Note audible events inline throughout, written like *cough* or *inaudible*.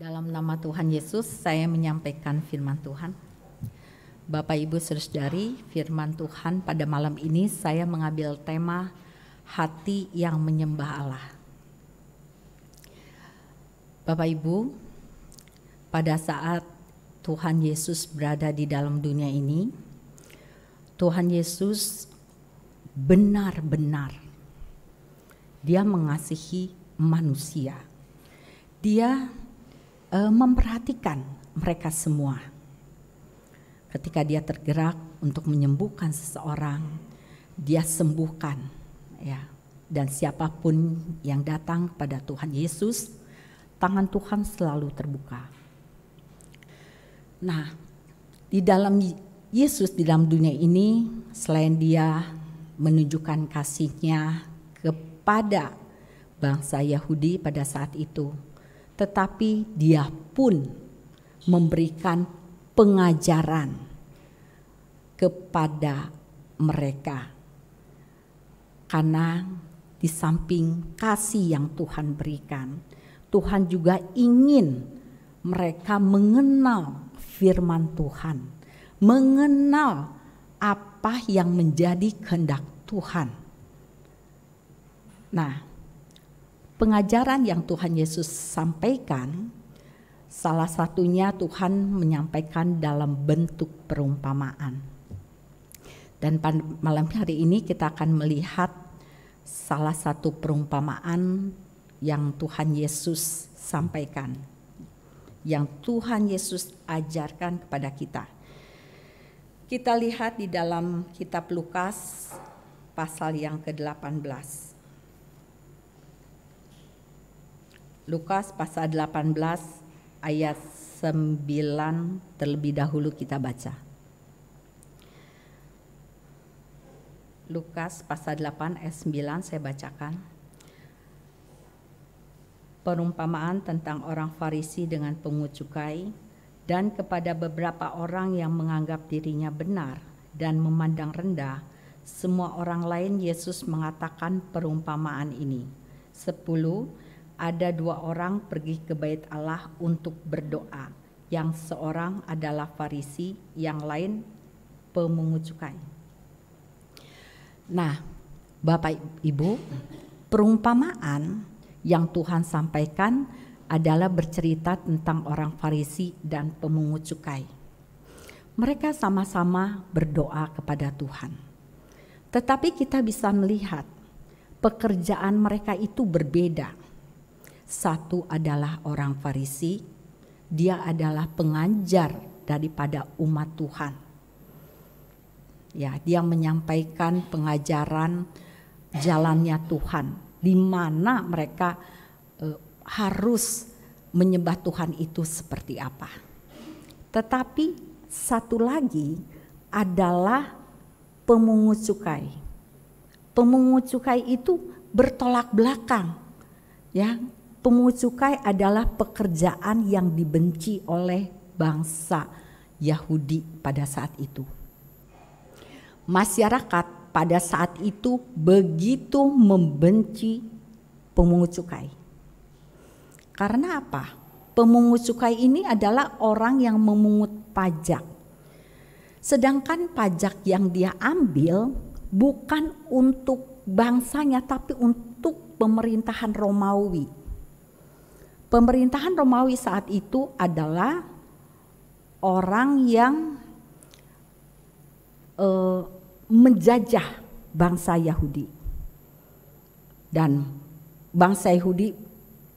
Dalam nama Tuhan Yesus, saya menyampaikan firman Tuhan. Bapak Ibu Saudari, firman Tuhan pada malam ini saya mengambil tema hati yang menyembah Allah. Bapak Ibu, pada saat Tuhan Yesus berada di dalam dunia ini, Tuhan Yesus benar-benar dia mengasihi manusia. Dia E, memperhatikan mereka semua. Ketika dia tergerak untuk menyembuhkan seseorang, dia sembuhkan ya. Dan siapapun yang datang kepada Tuhan Yesus, tangan Tuhan selalu terbuka. Nah, di dalam Yesus di dalam dunia ini selain dia menunjukkan kasihnya kepada bangsa Yahudi pada saat itu, tetapi dia pun memberikan pengajaran kepada mereka. Karena di samping kasih yang Tuhan berikan, Tuhan juga ingin mereka mengenal firman Tuhan, mengenal apa yang menjadi kehendak Tuhan. Nah, pengajaran yang Tuhan Yesus sampaikan, salah satunya Tuhan menyampaikan dalam bentuk perumpamaan. Dan pada malam hari ini kita akan melihat salah satu perumpamaan yang Tuhan Yesus sampaikan, yang Tuhan Yesus ajarkan kepada kita. Kita lihat di dalam kitab Lukas pasal yang ke-18. Lukas pasal 18 ayat 9 terlebih dahulu kita baca. Lukas pasal 8 ayat 9 saya bacakan. Perumpamaan tentang orang Farisi dengan pungut cukai dan kepada beberapa orang yang menganggap dirinya benar dan memandang rendah semua orang lain Yesus mengatakan perumpamaan ini. 10 ada dua orang pergi ke bait Allah untuk berdoa. Yang seorang adalah Farisi, yang lain pemungut cukai. Nah, Bapak Ibu, perumpamaan yang Tuhan sampaikan adalah bercerita tentang orang Farisi dan pemungut cukai. Mereka sama-sama berdoa kepada Tuhan. Tetapi kita bisa melihat pekerjaan mereka itu berbeda satu adalah orang Farisi, dia adalah pengajar daripada umat Tuhan. Ya, dia menyampaikan pengajaran jalannya Tuhan, di mana mereka e, harus menyembah Tuhan itu seperti apa. Tetapi satu lagi adalah pemungut cukai. Pemungut cukai itu bertolak belakang ya Pemungut cukai adalah pekerjaan yang dibenci oleh bangsa Yahudi pada saat itu. Masyarakat pada saat itu begitu membenci pemungut cukai. Karena apa? Pemungut cukai ini adalah orang yang memungut pajak. Sedangkan pajak yang dia ambil bukan untuk bangsanya tapi untuk pemerintahan Romawi Pemerintahan Romawi saat itu adalah orang yang uh, menjajah bangsa Yahudi. Dan bangsa Yahudi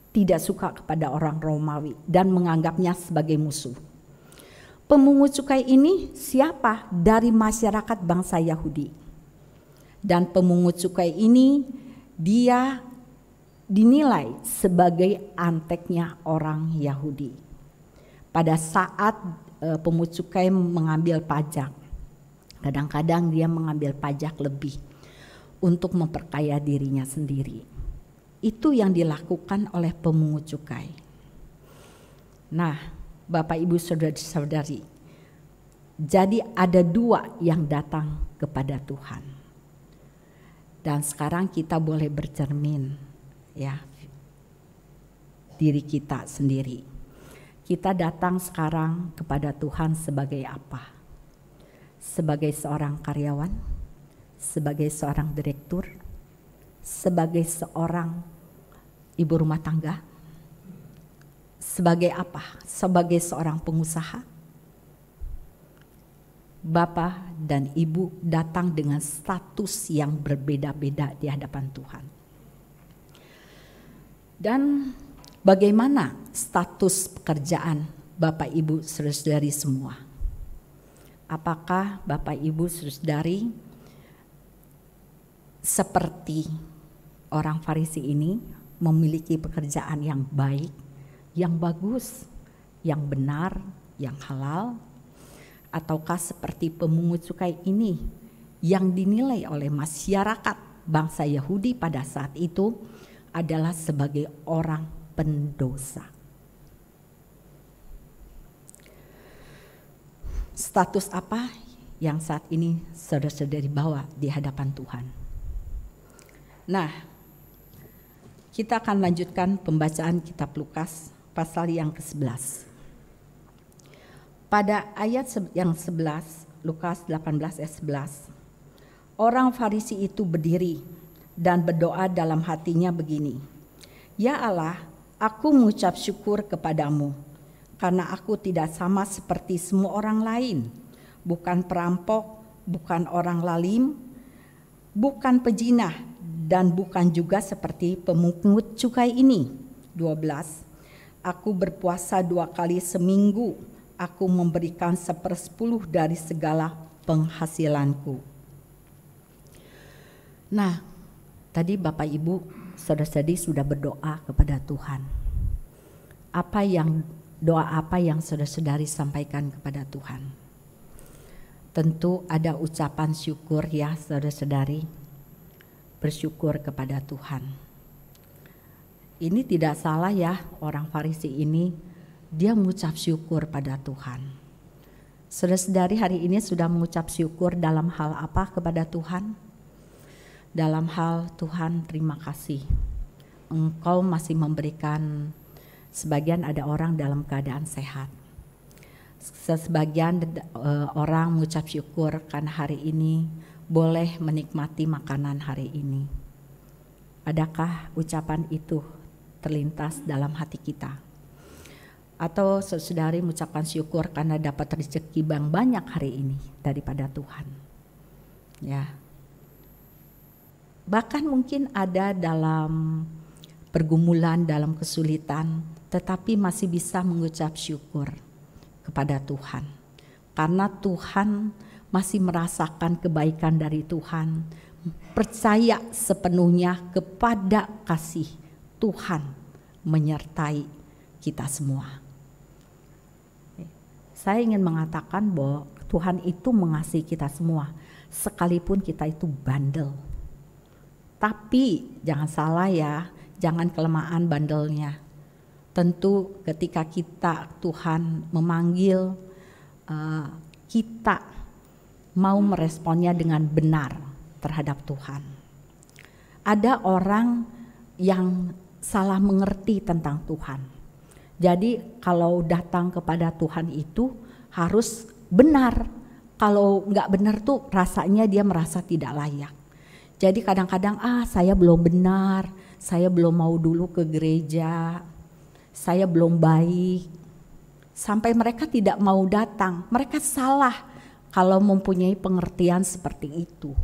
tidak suka kepada orang Romawi dan menganggapnya sebagai musuh. Pemungut cukai ini siapa? Dari masyarakat bangsa Yahudi. Dan pemungut cukai ini dia dinilai sebagai anteknya orang Yahudi pada saat e, pemungut cukai mengambil pajak. Kadang-kadang dia mengambil pajak lebih untuk memperkaya dirinya sendiri. Itu yang dilakukan oleh pemungut cukai. Nah, Bapak Ibu Saudara-saudari, jadi ada dua yang datang kepada Tuhan. Dan sekarang kita boleh bercermin ya diri kita sendiri. Kita datang sekarang kepada Tuhan sebagai apa? Sebagai seorang karyawan, sebagai seorang direktur, sebagai seorang ibu rumah tangga, sebagai apa? Sebagai seorang pengusaha. Bapak dan ibu datang dengan status yang berbeda-beda di hadapan Tuhan dan bagaimana status pekerjaan Bapak Ibu dari semua? Apakah Bapak Ibu dari seperti orang Farisi ini memiliki pekerjaan yang baik, yang bagus, yang benar, yang halal? Ataukah seperti pemungut cukai ini yang dinilai oleh masyarakat bangsa Yahudi pada saat itu adalah sebagai orang pendosa. Status apa yang saat ini saudara-saudari bawa di hadapan Tuhan? Nah, kita akan lanjutkan pembacaan kitab Lukas pasal yang ke-11. Pada ayat yang 11, Lukas 18 ayat 11, orang Farisi itu berdiri dan berdoa dalam hatinya begini, Ya Allah, aku mengucap syukur kepadamu, karena aku tidak sama seperti semua orang lain, bukan perampok, bukan orang lalim, bukan pejinah, dan bukan juga seperti pemungut cukai ini. 12. Aku berpuasa dua kali seminggu. Aku memberikan sepersepuluh dari segala penghasilanku. Nah, Tadi Bapak Ibu, saudara-saudari sudah berdoa kepada Tuhan. Apa yang doa apa yang saudara-saudari sampaikan kepada Tuhan? Tentu ada ucapan syukur ya saudara-saudari. Bersyukur kepada Tuhan. Ini tidak salah ya orang Farisi ini dia mengucap syukur pada Tuhan. Saudara-saudari hari ini sudah mengucap syukur dalam hal apa kepada Tuhan? dalam hal Tuhan terima kasih. Engkau masih memberikan sebagian ada orang dalam keadaan sehat. Sebagian eh, orang mengucap syukur karena hari ini boleh menikmati makanan hari ini. Adakah ucapan itu terlintas dalam hati kita? Atau saudari mengucapkan syukur karena dapat rezeki bang banyak hari ini daripada Tuhan. Ya, bahkan mungkin ada dalam pergumulan, dalam kesulitan, tetapi masih bisa mengucap syukur kepada Tuhan. Karena Tuhan masih merasakan kebaikan dari Tuhan, percaya sepenuhnya kepada kasih Tuhan menyertai kita semua. Saya ingin mengatakan bahwa Tuhan itu mengasihi kita semua, sekalipun kita itu bandel tapi jangan salah ya, jangan kelemahan bandelnya. Tentu ketika kita Tuhan memanggil uh, kita mau meresponnya dengan benar terhadap Tuhan. Ada orang yang salah mengerti tentang Tuhan. Jadi kalau datang kepada Tuhan itu harus benar. Kalau nggak benar tuh rasanya dia merasa tidak layak. Jadi kadang-kadang ah saya belum benar, saya belum mau dulu ke gereja, saya belum baik. Sampai mereka tidak mau datang, mereka salah kalau mempunyai pengertian seperti itu.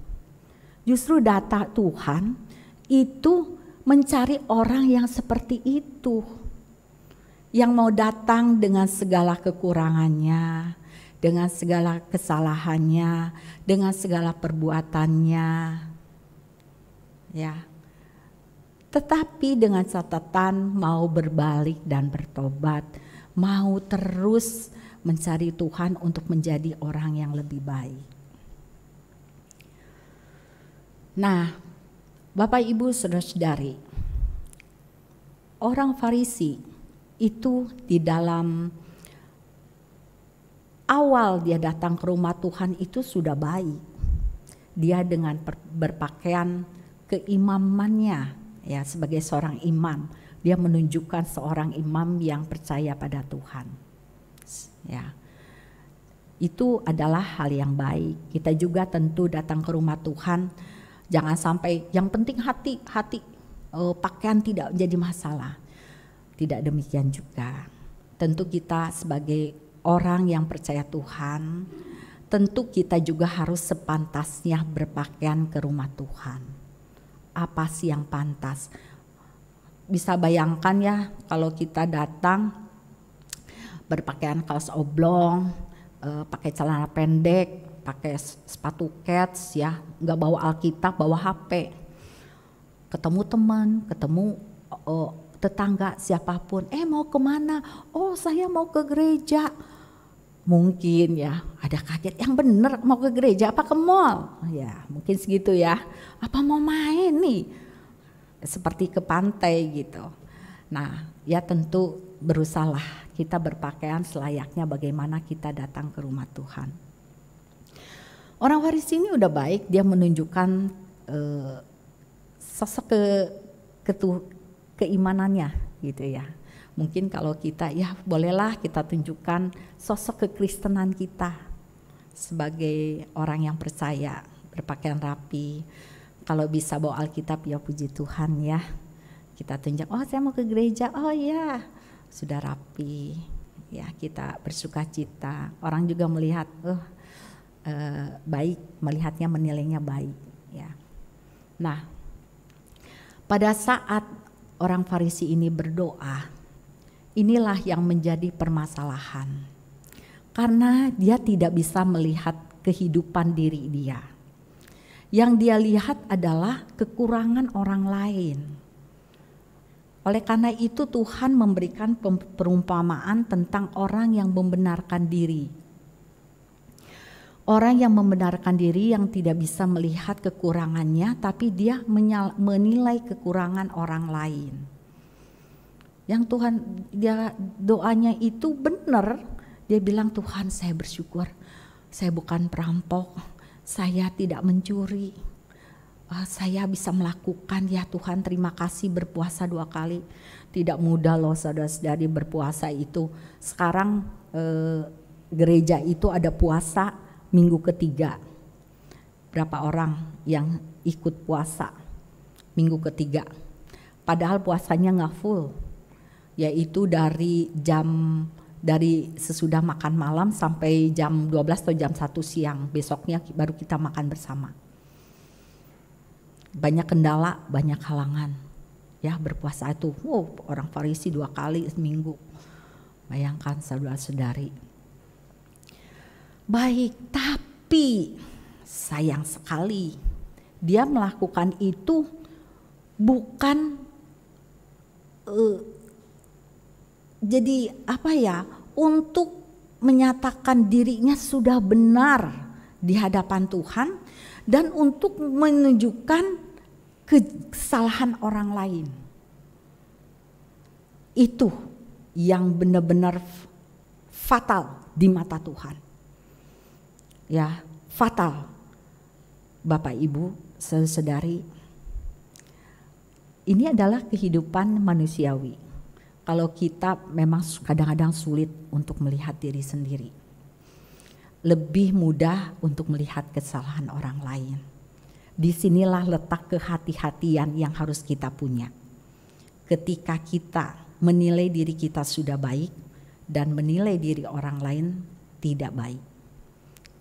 Justru data Tuhan itu mencari orang yang seperti itu. Yang mau datang dengan segala kekurangannya, dengan segala kesalahannya, dengan segala perbuatannya, ya. Tetapi dengan catatan mau berbalik dan bertobat, mau terus mencari Tuhan untuk menjadi orang yang lebih baik. Nah, Bapak Ibu Saudara-saudari, orang Farisi itu di dalam awal dia datang ke rumah Tuhan itu sudah baik. Dia dengan berpakaian keimamannya ya sebagai seorang imam. Dia menunjukkan seorang imam yang percaya pada Tuhan. Ya. Itu adalah hal yang baik. Kita juga tentu datang ke rumah Tuhan jangan sampai yang penting hati hati eh, pakaian tidak menjadi masalah. Tidak demikian juga. Tentu kita sebagai orang yang percaya Tuhan, tentu kita juga harus sepantasnya berpakaian ke rumah Tuhan apa sih yang pantas. Bisa bayangkan ya kalau kita datang berpakaian kaos oblong, uh, pakai celana pendek, pakai sepatu cats ya, nggak bawa Alkitab, bawa HP. Ketemu teman, ketemu uh, tetangga siapapun, eh mau kemana? Oh saya mau ke gereja mungkin ya ada kaget yang bener mau ke gereja apa ke mall ya mungkin segitu ya apa mau main nih seperti ke pantai gitu nah ya tentu berusahalah kita berpakaian selayaknya bagaimana kita datang ke rumah Tuhan orang waris ini udah baik dia menunjukkan eh, sosok ke, ke keimanannya gitu ya mungkin kalau kita ya bolehlah kita tunjukkan sosok kekristenan kita sebagai orang yang percaya berpakaian rapi kalau bisa bawa Alkitab ya puji Tuhan ya kita tunjuk oh saya mau ke gereja oh ya sudah rapi ya kita bersuka cita orang juga melihat oh eh, baik melihatnya menilainya baik ya nah pada saat orang Farisi ini berdoa Inilah yang menjadi permasalahan. Karena dia tidak bisa melihat kehidupan diri dia. Yang dia lihat adalah kekurangan orang lain. Oleh karena itu Tuhan memberikan perumpamaan tentang orang yang membenarkan diri. Orang yang membenarkan diri yang tidak bisa melihat kekurangannya tapi dia menilai kekurangan orang lain yang Tuhan dia doanya itu benar dia bilang Tuhan saya bersyukur saya bukan perampok saya tidak mencuri ah, saya bisa melakukan ya Tuhan terima kasih berpuasa dua kali tidak mudah loh saudara-saudari berpuasa itu sekarang eh, gereja itu ada puasa minggu ketiga berapa orang yang ikut puasa minggu ketiga padahal puasanya nggak full yaitu dari jam dari sesudah makan malam sampai jam 12 atau jam 1 siang besoknya baru kita makan bersama. Banyak kendala, banyak halangan. Ya berpuasa itu, wow, orang Farisi dua kali seminggu. Bayangkan saudara-saudari. Baik, tapi sayang sekali dia melakukan itu bukan eh, jadi apa ya untuk menyatakan dirinya sudah benar di hadapan Tuhan dan untuk menunjukkan kesalahan orang lain. Itu yang benar-benar fatal di mata Tuhan. Ya, fatal. Bapak Ibu, saudari, ini adalah kehidupan manusiawi kalau kita memang kadang-kadang sulit untuk melihat diri sendiri. Lebih mudah untuk melihat kesalahan orang lain. Disinilah letak kehati-hatian yang harus kita punya. Ketika kita menilai diri kita sudah baik dan menilai diri orang lain tidak baik.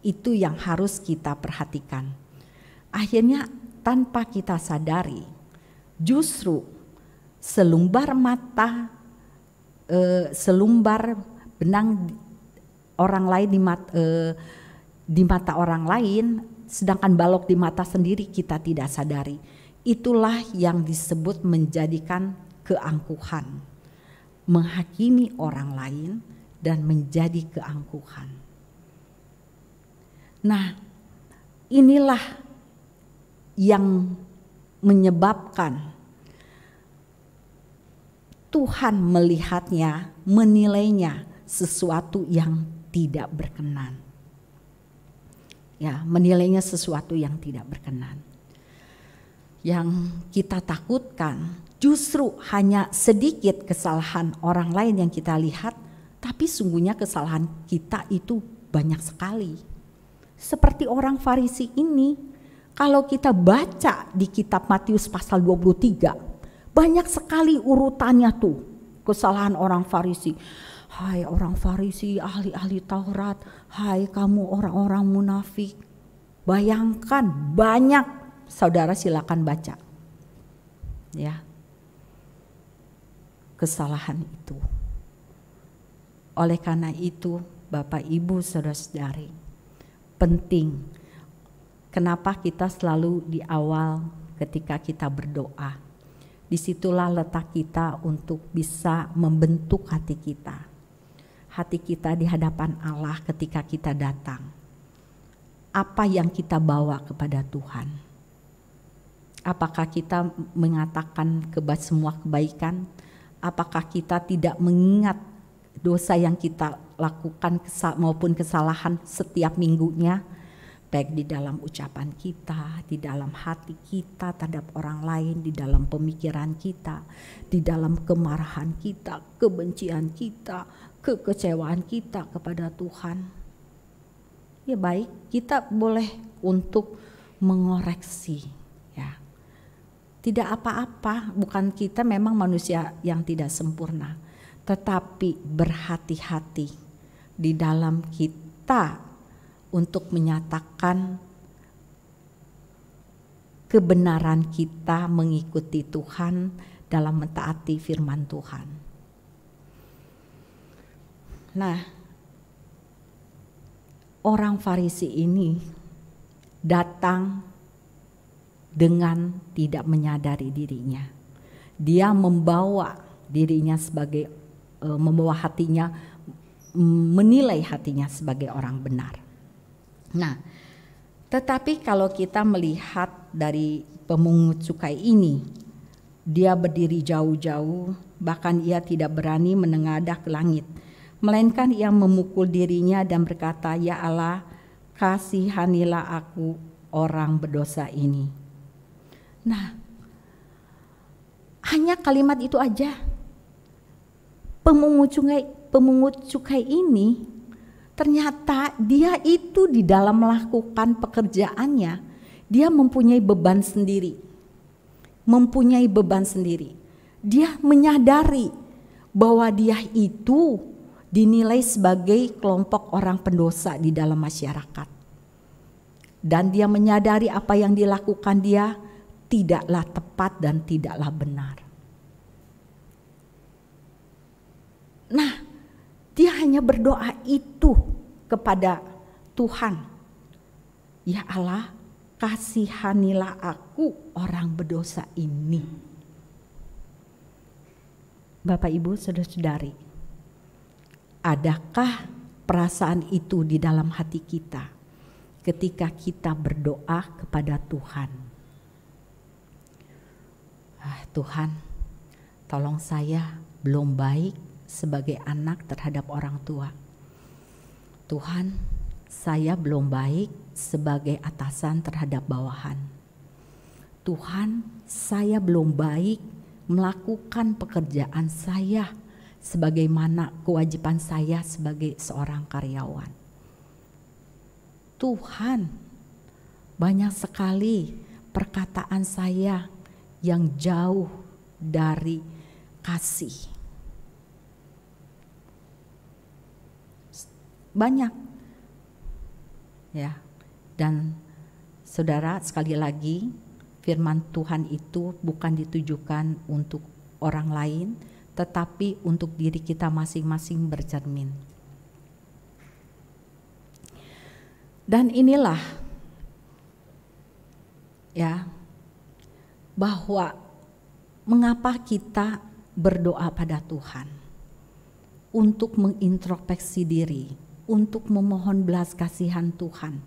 Itu yang harus kita perhatikan. Akhirnya tanpa kita sadari justru selumbar mata uh, selumbar benang orang lain di mat, uh, di mata orang lain sedangkan balok di mata sendiri kita tidak sadari. Itulah yang disebut menjadikan keangkuhan. Menghakimi orang lain dan menjadi keangkuhan. Nah, inilah yang menyebabkan Tuhan melihatnya, menilainya sesuatu yang tidak berkenan. Ya, menilainya sesuatu yang tidak berkenan. Yang kita takutkan justru hanya sedikit kesalahan orang lain yang kita lihat, tapi sungguhnya kesalahan kita itu banyak sekali. Seperti orang Farisi ini, kalau kita baca di kitab Matius pasal 23, banyak sekali urutannya tuh kesalahan orang Farisi. Hai orang Farisi, ahli-ahli Taurat, hai kamu orang-orang munafik. Bayangkan banyak, saudara silakan baca. Ya. Kesalahan itu. Oleh karena itu, Bapak Ibu Saudara-saudari, penting kenapa kita selalu di awal ketika kita berdoa disitulah letak kita untuk bisa membentuk hati kita. Hati kita di hadapan Allah ketika kita datang. Apa yang kita bawa kepada Tuhan? Apakah kita mengatakan keba semua kebaikan? Apakah kita tidak mengingat dosa yang kita lakukan maupun kesalahan setiap minggunya? baik di dalam ucapan kita, di dalam hati kita terhadap orang lain, di dalam pemikiran kita, di dalam kemarahan kita, kebencian kita, kekecewaan kita kepada Tuhan. Ya baik, kita boleh untuk mengoreksi ya. Tidak apa-apa, bukan kita memang manusia yang tidak sempurna, tetapi berhati-hati di dalam kita untuk menyatakan kebenaran kita mengikuti Tuhan dalam mentaati firman Tuhan. Nah, orang Farisi ini datang dengan tidak menyadari dirinya. Dia membawa dirinya sebagai eh, membawa hatinya menilai hatinya sebagai orang benar. Nah, tetapi kalau kita melihat dari pemungut cukai ini, dia berdiri jauh-jauh, bahkan ia tidak berani menengadah ke langit, melainkan ia memukul dirinya dan berkata, "Ya Allah, kasihanilah aku orang berdosa ini." Nah, hanya kalimat itu aja. Pemungut cukai, pemungut cukai ini ternyata dia itu di dalam melakukan pekerjaannya dia mempunyai beban sendiri mempunyai beban sendiri dia menyadari bahwa dia itu dinilai sebagai kelompok orang pendosa di dalam masyarakat dan dia menyadari apa yang dilakukan dia tidaklah tepat dan tidaklah benar hanya berdoa itu kepada Tuhan. Ya Allah, kasihanilah aku orang berdosa ini. Bapak Ibu, Saudara-saudari, adakah perasaan itu di dalam hati kita ketika kita berdoa kepada Tuhan? Ah, Tuhan, tolong saya belum baik sebagai anak terhadap orang tua. Tuhan, saya belum baik sebagai atasan terhadap bawahan. Tuhan, saya belum baik melakukan pekerjaan saya sebagaimana kewajiban saya sebagai seorang karyawan. Tuhan, banyak sekali perkataan saya yang jauh dari kasih banyak ya dan saudara sekali lagi firman Tuhan itu bukan ditujukan untuk orang lain tetapi untuk diri kita masing-masing bercermin dan inilah ya bahwa mengapa kita berdoa pada Tuhan untuk mengintrospeksi diri untuk memohon belas kasihan Tuhan,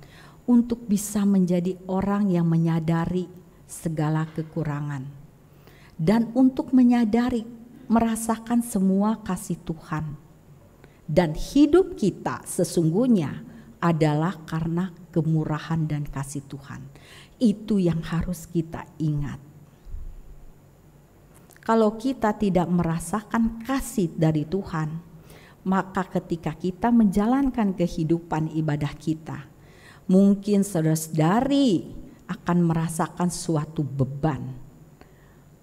untuk bisa menjadi orang yang menyadari segala kekurangan, dan untuk menyadari merasakan semua kasih Tuhan. Dan hidup kita sesungguhnya adalah karena kemurahan dan kasih Tuhan. Itu yang harus kita ingat. Kalau kita tidak merasakan kasih dari Tuhan, maka ketika kita menjalankan kehidupan ibadah kita, mungkin saudara-saudari akan merasakan suatu beban,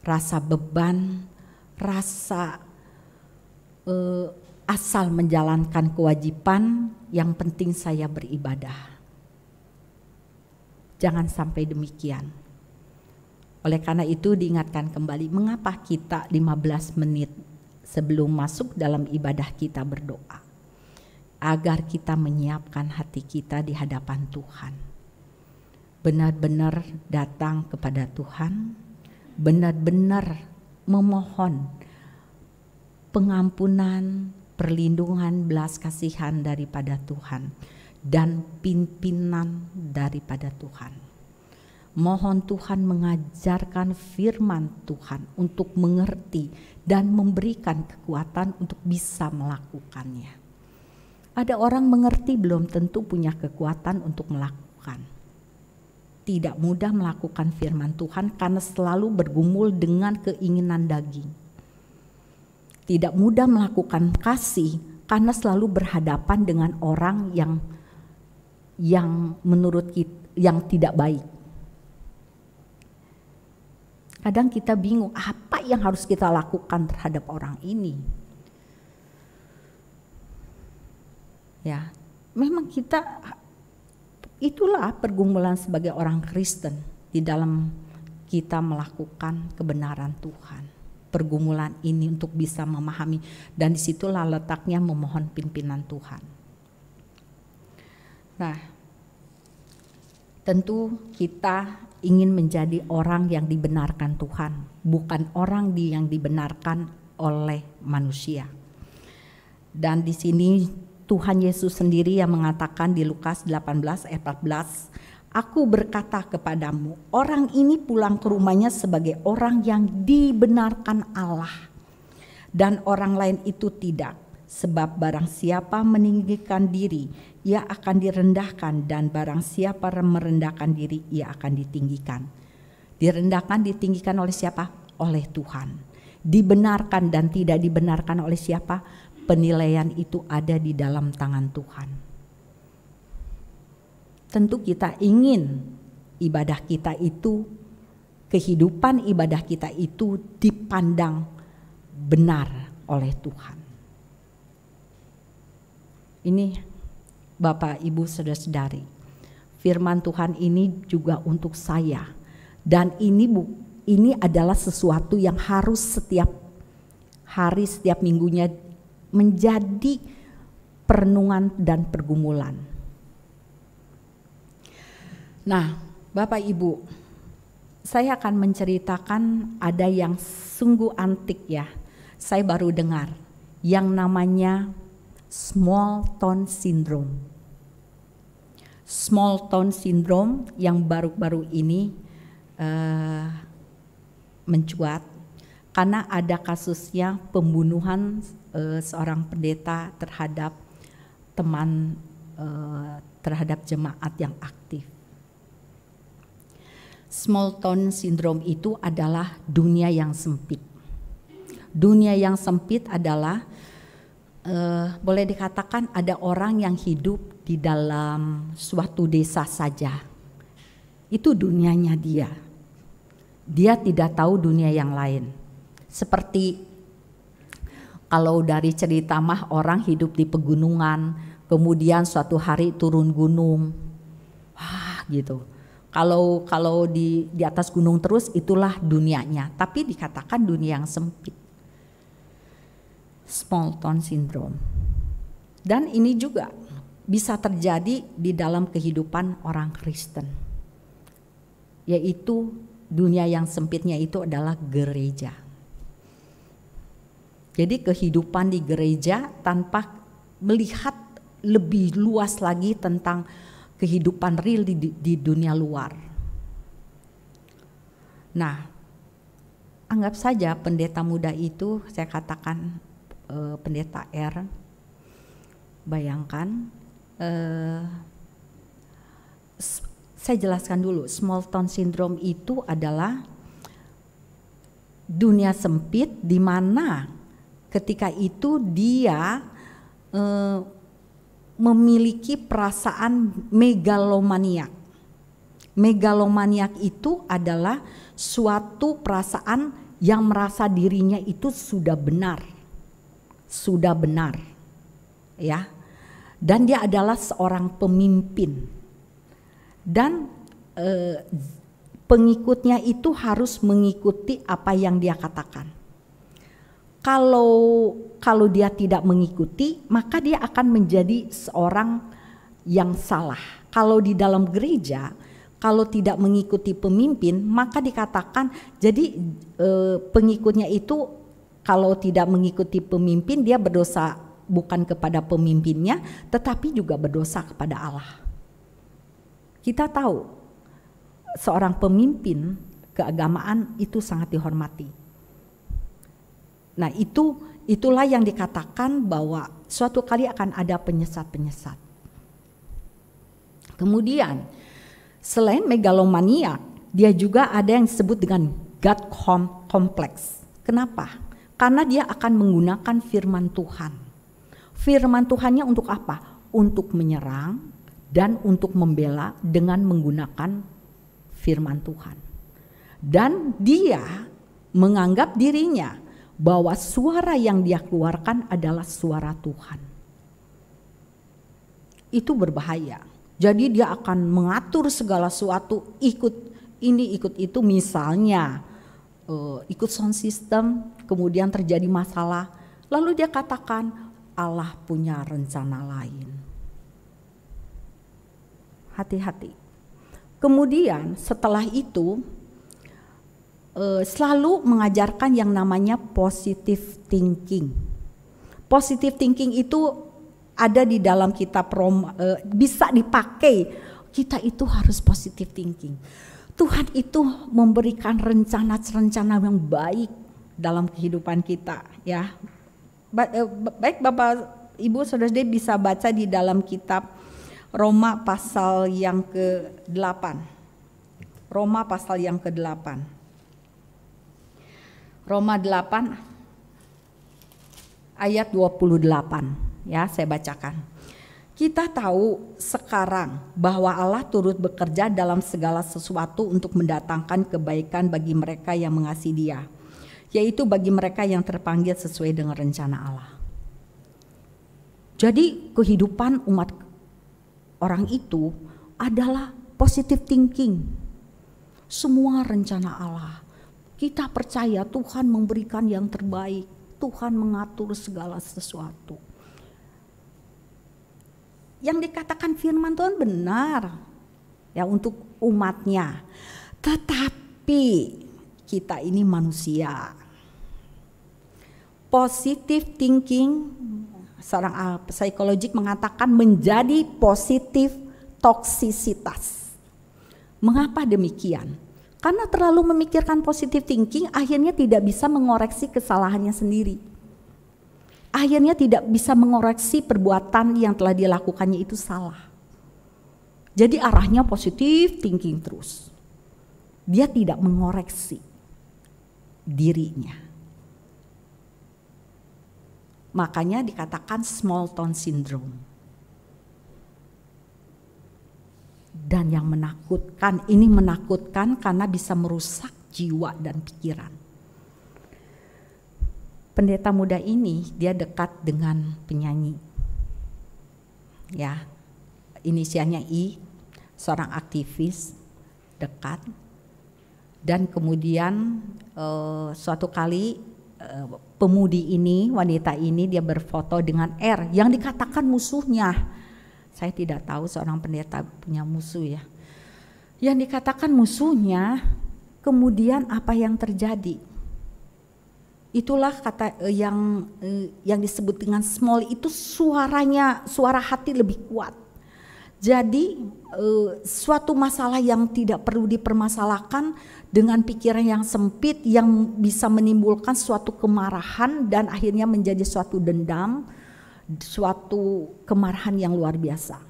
rasa beban, rasa eh, asal menjalankan kewajiban. Yang penting, saya beribadah. Jangan sampai demikian. Oleh karena itu diingatkan kembali mengapa kita 15 menit sebelum masuk dalam ibadah kita berdoa, agar kita menyiapkan hati kita di hadapan Tuhan, benar-benar datang kepada Tuhan, benar-benar memohon pengampunan, perlindungan, belas kasihan daripada Tuhan, dan pimpinan daripada Tuhan Mohon Tuhan mengajarkan firman Tuhan untuk mengerti dan memberikan kekuatan untuk bisa melakukannya. Ada orang mengerti belum tentu punya kekuatan untuk melakukan. Tidak mudah melakukan firman Tuhan karena selalu bergumul dengan keinginan daging. Tidak mudah melakukan kasih karena selalu berhadapan dengan orang yang yang menurut kita yang tidak baik Kadang kita bingung apa yang harus kita lakukan terhadap orang ini. Ya, memang kita itulah pergumulan sebagai orang Kristen di dalam kita melakukan kebenaran Tuhan. Pergumulan ini untuk bisa memahami dan disitulah letaknya memohon pimpinan Tuhan. Nah, tentu kita ingin menjadi orang yang dibenarkan Tuhan, bukan orang yang dibenarkan oleh manusia. Dan di sini Tuhan Yesus sendiri yang mengatakan di Lukas 18 ayat 14, Aku berkata kepadamu, orang ini pulang ke rumahnya sebagai orang yang dibenarkan Allah. Dan orang lain itu tidak, sebab barang siapa meninggikan diri, ia akan direndahkan dan barang siapa merendahkan diri ia akan ditinggikan. Direndahkan ditinggikan oleh siapa? Oleh Tuhan. Dibenarkan dan tidak dibenarkan oleh siapa? Penilaian itu ada di dalam tangan Tuhan. Tentu kita ingin ibadah kita itu kehidupan ibadah kita itu dipandang benar oleh Tuhan. Ini Bapak Ibu saudara-saudari. Firman Tuhan ini juga untuk saya dan ini bu, ini adalah sesuatu yang harus setiap hari setiap minggunya menjadi perenungan dan pergumulan. Nah, Bapak Ibu, saya akan menceritakan ada yang sungguh antik ya. Saya baru dengar yang namanya small town syndrome. Small town syndrome yang baru-baru ini uh, mencuat karena ada kasusnya pembunuhan uh, seorang pendeta terhadap teman uh, terhadap jemaat yang aktif. Small town syndrome itu adalah dunia yang sempit. Dunia yang sempit adalah uh, boleh dikatakan ada orang yang hidup di dalam suatu desa saja. Itu dunianya dia. Dia tidak tahu dunia yang lain. Seperti kalau dari cerita mah orang hidup di pegunungan, kemudian suatu hari turun gunung. Wah, gitu. Kalau kalau di di atas gunung terus itulah dunianya, tapi dikatakan dunia yang sempit small town syndrome. Dan ini juga bisa terjadi di dalam kehidupan orang Kristen. Yaitu dunia yang sempitnya itu adalah gereja. Jadi kehidupan di gereja tanpa melihat lebih luas lagi tentang kehidupan real di, di dunia luar. Nah, anggap saja pendeta muda itu saya katakan uh, pendeta R bayangkan uh, saya jelaskan dulu small town syndrome itu adalah dunia sempit di mana ketika itu dia uh, memiliki perasaan megalomaniak megalomaniak itu adalah suatu perasaan yang merasa dirinya itu sudah benar sudah benar. Ya. Dan dia adalah seorang pemimpin. Dan eh, pengikutnya itu harus mengikuti apa yang dia katakan. Kalau kalau dia tidak mengikuti, maka dia akan menjadi seorang yang salah. Kalau di dalam gereja, kalau tidak mengikuti pemimpin, maka dikatakan jadi eh, pengikutnya itu kalau tidak mengikuti pemimpin, dia berdosa bukan kepada pemimpinnya, tetapi juga berdosa kepada Allah. Kita tahu seorang pemimpin keagamaan itu sangat dihormati. Nah, itu itulah yang dikatakan bahwa suatu kali akan ada penyesat-penyesat. Kemudian, selain megalomania, dia juga ada yang disebut dengan God complex. Kenapa? Karena dia akan menggunakan firman Tuhan. Firman Tuhannya untuk apa? Untuk menyerang dan untuk membela dengan menggunakan firman Tuhan. Dan dia menganggap dirinya bahwa suara yang dia keluarkan adalah suara Tuhan. Itu berbahaya. Jadi dia akan mengatur segala sesuatu ikut ini ikut itu misalnya uh, ikut sound system, kemudian terjadi masalah. Lalu dia katakan, Allah punya rencana lain. Hati-hati. Kemudian setelah itu uh, selalu mengajarkan yang namanya positive thinking. Positive thinking itu ada di dalam kitab Roma, eh, bisa dipakai. Kita itu harus positive thinking Tuhan itu memberikan rencana-rencana yang baik dalam kehidupan kita ya. Eh, baik Bapak Ibu Saudara saudara bisa baca di dalam kitab Roma pasal yang ke-8. Roma pasal yang ke-8. Roma 8 ayat 28 ya saya bacakan. Kita tahu sekarang bahwa Allah turut bekerja dalam segala sesuatu untuk mendatangkan kebaikan bagi mereka yang mengasihi Dia, yaitu bagi mereka yang terpanggil sesuai dengan rencana Allah. Jadi, kehidupan umat orang itu adalah positive thinking. Semua rencana Allah. Kita percaya Tuhan memberikan yang terbaik. Tuhan mengatur segala sesuatu yang dikatakan firman Tuhan benar ya untuk umatnya. Tetapi kita ini manusia. positif thinking seorang ah, psikologik mengatakan menjadi positif toksisitas. Mengapa demikian? Karena terlalu memikirkan positif thinking akhirnya tidak bisa mengoreksi kesalahannya sendiri akhirnya tidak bisa mengoreksi perbuatan yang telah dilakukannya itu salah. Jadi arahnya positif thinking terus. Dia tidak mengoreksi dirinya. Makanya dikatakan small town syndrome. Dan yang menakutkan, ini menakutkan karena bisa merusak jiwa dan pikiran pendeta muda ini dia dekat dengan penyanyi. Ya. Inisialnya I, seorang aktivis dekat dan kemudian uh, suatu kali uh, pemudi ini, wanita ini dia berfoto dengan R yang dikatakan musuhnya. Saya tidak tahu seorang pendeta punya musuh ya. Yang dikatakan musuhnya, kemudian apa yang terjadi? itulah kata uh, yang uh, yang disebut dengan small itu suaranya suara hati lebih kuat. Jadi uh, suatu masalah yang tidak perlu dipermasalahkan dengan pikiran yang sempit yang bisa menimbulkan suatu kemarahan dan akhirnya menjadi suatu dendam, suatu kemarahan yang luar biasa.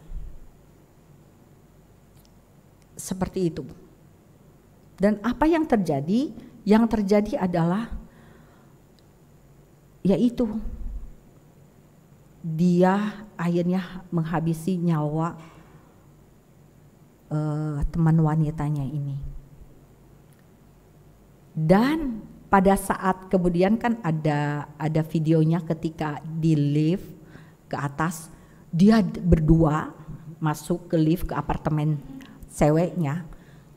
Seperti itu. Dan apa yang terjadi? Yang terjadi adalah yaitu dia akhirnya menghabisi nyawa uh, teman wanitanya ini. Dan pada saat kemudian kan ada ada videonya ketika di lift ke atas dia berdua masuk ke lift ke apartemen ceweknya.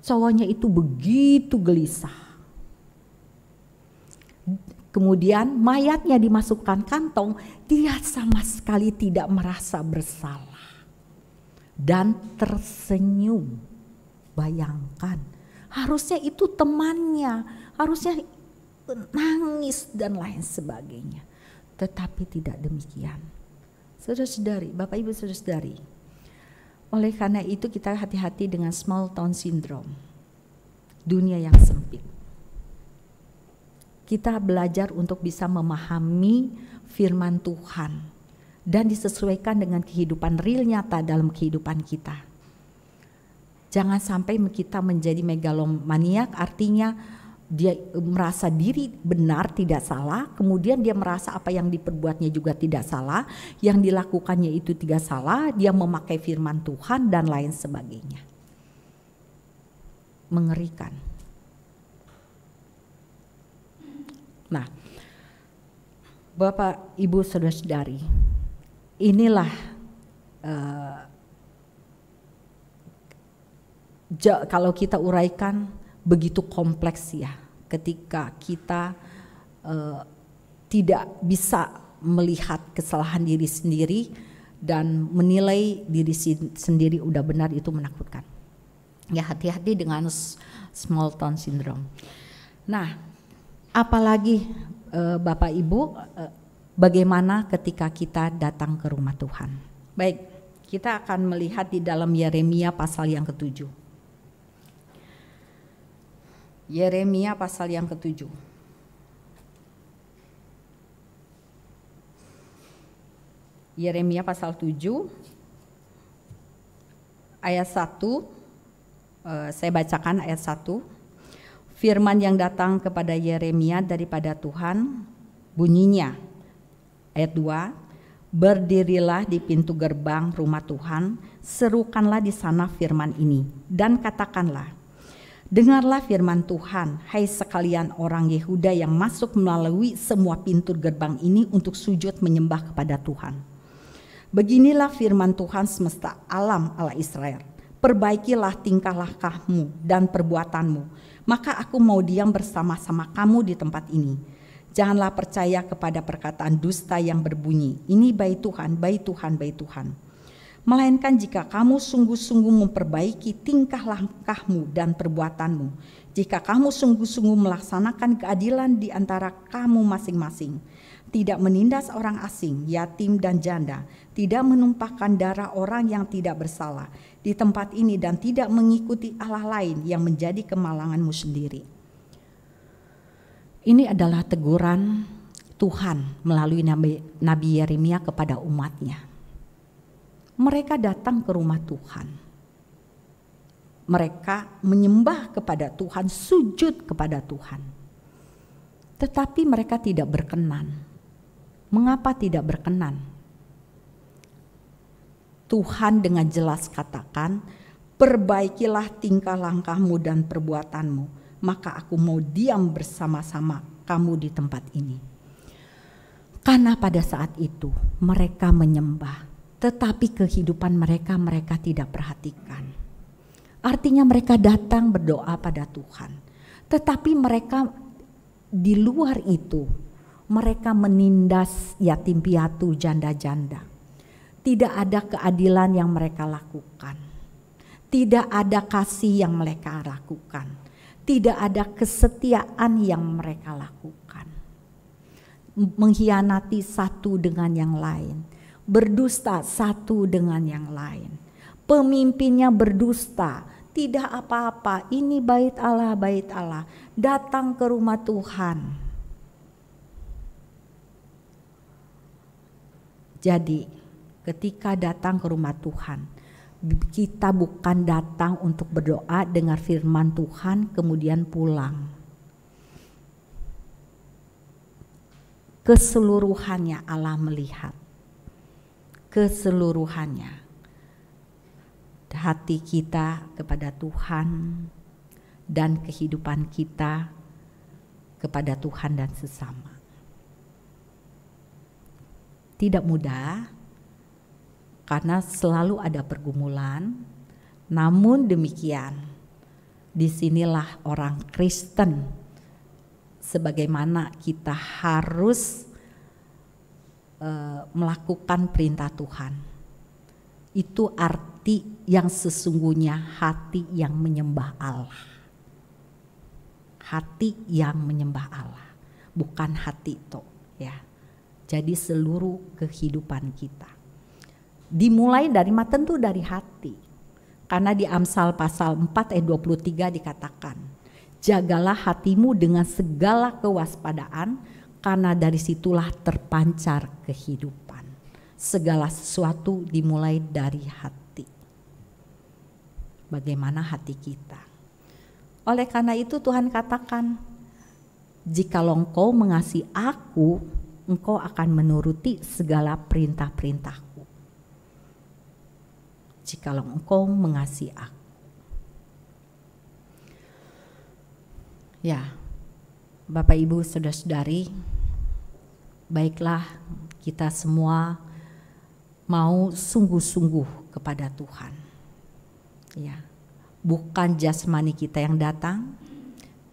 Cowoknya itu begitu gelisah Kemudian mayatnya dimasukkan kantong, dia sama sekali tidak merasa bersalah dan tersenyum. Bayangkan, harusnya itu temannya, harusnya nangis dan lain sebagainya. Tetapi tidak demikian. Saudara-saudari, Bapak Ibu saudara-saudari, oleh karena itu kita hati-hati dengan small town syndrome. Dunia yang sempit kita belajar untuk bisa memahami firman Tuhan dan disesuaikan dengan kehidupan real nyata dalam kehidupan kita. Jangan sampai kita menjadi megalomaniak artinya dia merasa diri benar tidak salah, kemudian dia merasa apa yang diperbuatnya juga tidak salah, yang dilakukannya itu tidak salah, dia memakai firman Tuhan dan lain sebagainya. Mengerikan. Bapak, Ibu, saudara-saudari, inilah uh, kalau kita uraikan begitu kompleks ya, ketika kita uh, tidak bisa melihat kesalahan diri sendiri dan menilai diri sendiri udah benar itu menakutkan. Ya hati-hati dengan small town syndrome. Nah, apalagi uh, Bapak Ibu uh, bagaimana ketika kita datang ke rumah Tuhan. Baik, kita akan melihat di dalam Yeremia pasal yang ketujuh. Yeremia pasal yang ketujuh. Yeremia pasal 7 ayat 1 eh, saya bacakan ayat 1 firman yang datang kepada Yeremia daripada Tuhan bunyinya ayat 2 berdirilah di pintu gerbang rumah Tuhan serukanlah di sana firman ini dan katakanlah Dengarlah firman Tuhan, hai sekalian orang Yehuda yang masuk melalui semua pintu gerbang ini untuk sujud menyembah kepada Tuhan. Beginilah firman Tuhan semesta alam Allah Israel. Perbaikilah tingkah lakahmu dan perbuatanmu, maka aku mau diam bersama-sama kamu di tempat ini. Janganlah percaya kepada perkataan dusta yang berbunyi, ini baik Tuhan, baik Tuhan, baik Tuhan. Melainkan jika kamu sungguh-sungguh memperbaiki tingkah langkahmu dan perbuatanmu, jika kamu sungguh-sungguh melaksanakan keadilan di antara kamu masing-masing, tidak menindas orang asing, yatim dan janda, tidak menumpahkan darah orang yang tidak bersalah di tempat ini dan tidak mengikuti Allah lain yang menjadi kemalanganmu sendiri. Ini adalah teguran Tuhan melalui Nabi, Nabi Yeremia kepada umatnya. Mereka datang ke rumah Tuhan. Mereka menyembah kepada Tuhan, sujud kepada Tuhan. Tetapi mereka tidak berkenan mengapa tidak berkenan? Tuhan dengan jelas katakan, perbaikilah tingkah langkahmu dan perbuatanmu, maka aku mau diam bersama-sama kamu di tempat ini. Karena pada saat itu mereka menyembah, tetapi kehidupan mereka mereka tidak perhatikan. Artinya mereka datang berdoa pada Tuhan. Tetapi mereka di luar itu mereka menindas yatim piatu, janda-janda. Tidak ada keadilan yang mereka lakukan. Tidak ada kasih yang mereka lakukan. Tidak ada kesetiaan yang mereka lakukan. Mengkhianati satu dengan yang lain. Berdusta satu dengan yang lain. Pemimpinnya berdusta, tidak apa-apa. Ini bait Allah, bait Allah. Datang ke rumah Tuhan Jadi, ketika datang ke rumah Tuhan, kita bukan datang untuk berdoa, dengar firman Tuhan, kemudian pulang. Keseluruhannya Allah melihat. Keseluruhannya. Hati kita kepada Tuhan dan kehidupan kita kepada Tuhan dan sesama tidak mudah karena selalu ada pergumulan. Namun demikian, disinilah orang Kristen sebagaimana kita harus e, melakukan perintah Tuhan. Itu arti yang sesungguhnya hati yang menyembah Allah. Hati yang menyembah Allah, bukan hati itu jadi seluruh kehidupan kita. Dimulai dari tentu dari hati. Karena di Amsal pasal 4 ayat 23 dikatakan, "Jagalah hatimu dengan segala kewaspadaan, karena dari situlah terpancar kehidupan." Segala sesuatu dimulai dari hati. Bagaimana hati kita? Oleh karena itu Tuhan katakan, jikalau engkau mengasihi aku, engkau akan menuruti segala perintah-perintahku. Jikalau engkau mengasihi aku. Ya, Bapak Ibu Saudara-saudari, baiklah kita semua mau sungguh-sungguh kepada Tuhan. Ya, bukan jasmani kita yang datang,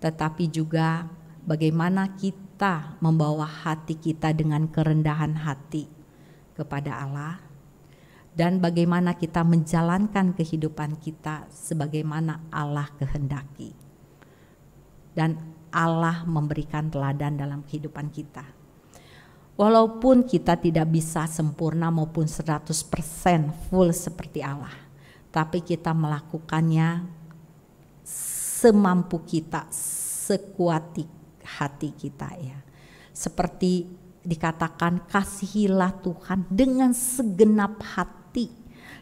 tetapi juga bagaimana kita kita membawa hati kita dengan kerendahan hati kepada Allah dan bagaimana kita menjalankan kehidupan kita sebagaimana Allah kehendaki. Dan Allah memberikan teladan dalam kehidupan kita. Walaupun kita tidak bisa sempurna maupun 100% full seperti Allah, tapi kita melakukannya semampu kita, sekuat hati kita ya. Seperti dikatakan kasihilah Tuhan dengan segenap hati,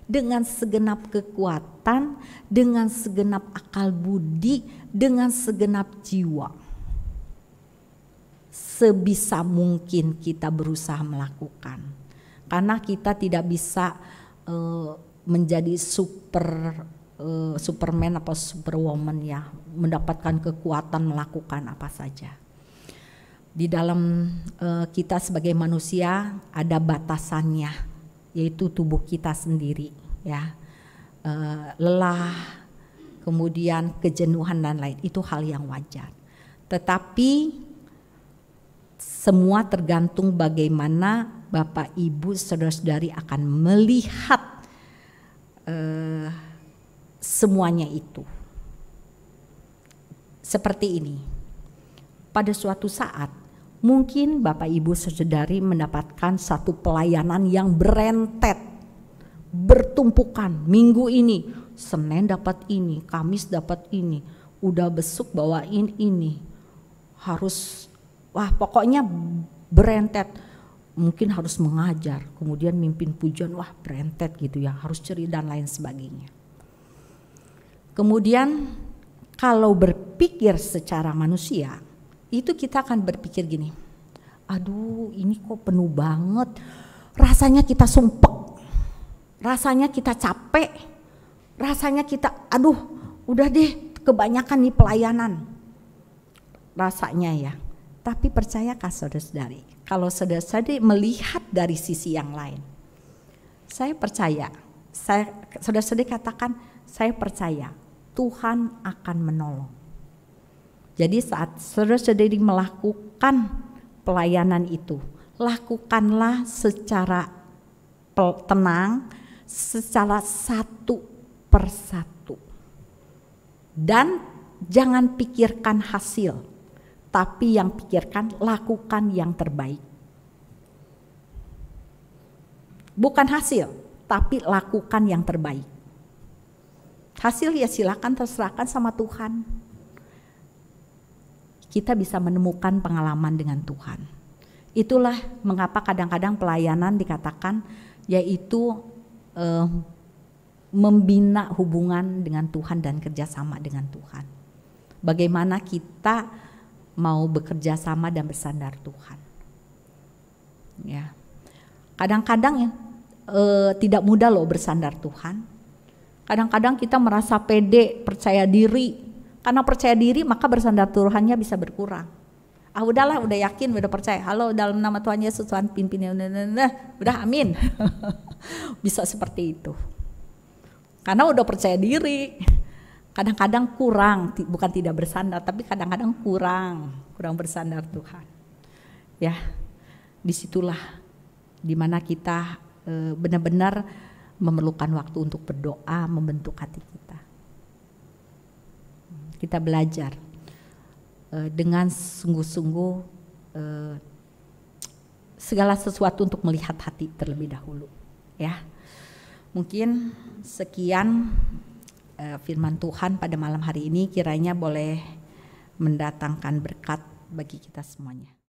dengan segenap kekuatan, dengan segenap akal budi, dengan segenap jiwa. Sebisa mungkin kita berusaha melakukan. Karena kita tidak bisa uh, menjadi super uh, superman atau superwoman ya, mendapatkan kekuatan melakukan apa saja di dalam uh, kita sebagai manusia ada batasannya, yaitu tubuh kita sendiri, ya uh, lelah, kemudian kejenuhan dan lain itu hal yang wajar. Tetapi semua tergantung bagaimana Bapak Ibu saudara-saudari akan melihat uh, semuanya itu. Seperti ini. Pada suatu saat Mungkin Bapak Ibu sedari mendapatkan satu pelayanan yang berentet, bertumpukan minggu ini, Senin dapat ini, Kamis dapat ini, udah besuk bawain ini. Harus wah pokoknya berentet mungkin harus mengajar, kemudian mimpin pujian, wah berentet gitu ya, harus ceri dan lain sebagainya. Kemudian kalau berpikir secara manusia, itu kita akan berpikir gini, aduh ini kok penuh banget, rasanya kita sumpek, rasanya kita capek, rasanya kita, aduh udah deh kebanyakan nih pelayanan, rasanya ya. Tapi percayakah saudara-saudari, kalau saudara-saudari melihat dari sisi yang lain, saya percaya, saya saudara-saudari katakan saya percaya Tuhan akan menolong jadi saat saudara-saudari melakukan pelayanan itu, lakukanlah secara tenang, secara satu persatu. Dan jangan pikirkan hasil, tapi yang pikirkan lakukan yang terbaik. Bukan hasil, tapi lakukan yang terbaik. Hasil ya silakan terserahkan sama Tuhan kita bisa menemukan pengalaman dengan Tuhan. Itulah mengapa kadang-kadang pelayanan dikatakan yaitu eh, membina hubungan dengan Tuhan dan kerjasama dengan Tuhan. Bagaimana kita mau bekerja sama dan bersandar Tuhan. Ya, kadang-kadang eh, tidak mudah loh bersandar Tuhan. Kadang-kadang kita merasa pede, percaya diri, karena percaya diri maka bersandar Tuhannya bisa berkurang. Ah udahlah, udah yakin, udah percaya. Halo dalam nama Tuhan Yesus Tuhan pimpin ya. udah amin. *laughs* bisa seperti itu. Karena udah percaya diri. Kadang-kadang kurang, bukan tidak bersandar, tapi kadang-kadang kurang, kurang bersandar Tuhan. Ya, disitulah dimana kita eh, benar-benar memerlukan waktu untuk berdoa, membentuk hati kita kita belajar uh, dengan sungguh-sungguh uh, segala sesuatu untuk melihat hati terlebih dahulu ya mungkin sekian uh, firman Tuhan pada malam hari ini kiranya boleh mendatangkan berkat bagi kita semuanya